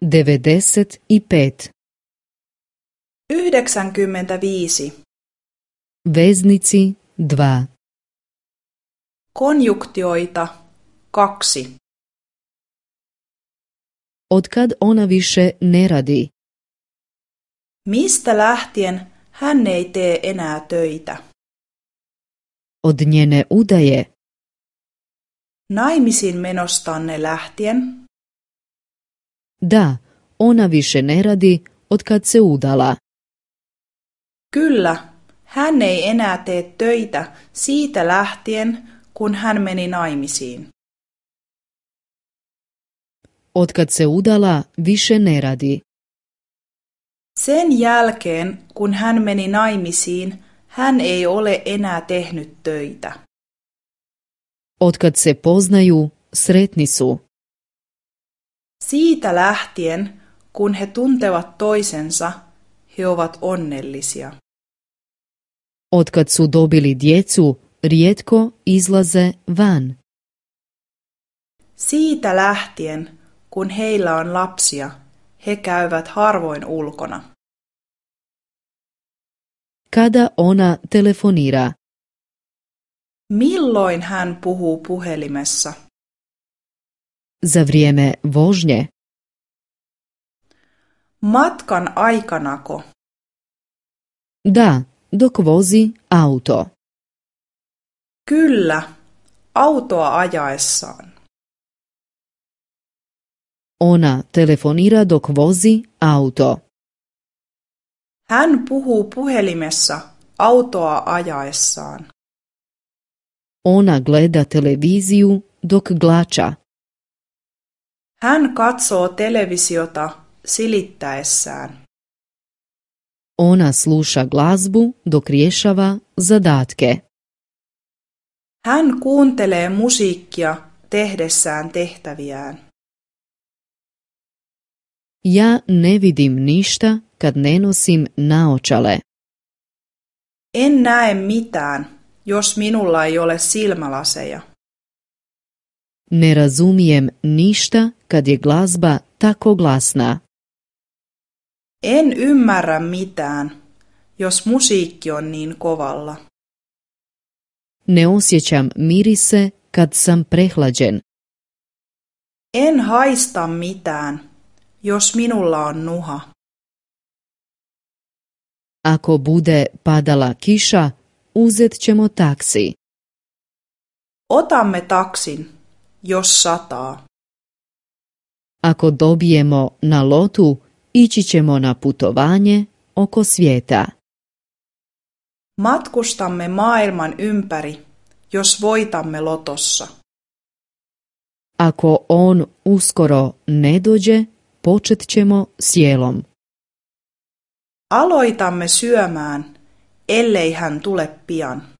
95 95 Veznici 2 Konjuktioita 2 Odkad ona više ne radi? Mistä lähtien hän ei tee enää töitä? Od njene udaje. Naimisiin menostanne lähtien Da, ona više ne radi od kad se udala. Kyllä, hän ei enää tee töitä siitä lähtien, kun hän meni naimisiin. kad se udala, više ne radi. Sen jälkeen, kun hän meni naimisiin, hän ei ole enää tehnyt töitä. kad se poznaju, sretni su. Siitä lähtien, kun he tuntevat toisensa, he ovat onnellisia. Otkad su dobili djecu, rijetko izlaze van. Siitä lähtien, kun heillä on lapsia, he käyvät harvoin ulkona. Kada ona telefonira? Milloin hän puhuu puhelimessa? za vrijeme vožnje. Matkan aikanako. Da, dok vozi auto. Kyllä, autoa ajaessaan. Ona telefonira dok vozi auto. Hän puhuu puhelimessa autoa ajaessaan. Ona gleda televiziju dok glača. Hän katsoo televisiota silittäessään. Ona sluša glazbu dok rješava zadatke. Hän kuuntelee musiikkia tehdessään tehtäviään. Ja ne vidim ništa kad ne nosim naočale. En näe mitään, jos minulla ei ole silmälaseja. Ne razumijem ništa kad je glazba tako glasna. En ymmärrä mitään, jos musiikki on niin kovalla. Ne osjećam mirise kad sam prehlađen. En haista mitään, jos minulla on nuha. Ako bude padala kiša, uzet ćemo taksi. Otamme taksin. Jos sataa. Ako dobijemo na lotu, ići ćemo na putovanje oko svijeta. Matkustamme maailman ympäri, jos voitamme lotossa. Ako on uskoro ne dođe, počet ćemo sjelom Aloitamme syömään, ellei hän tule pian.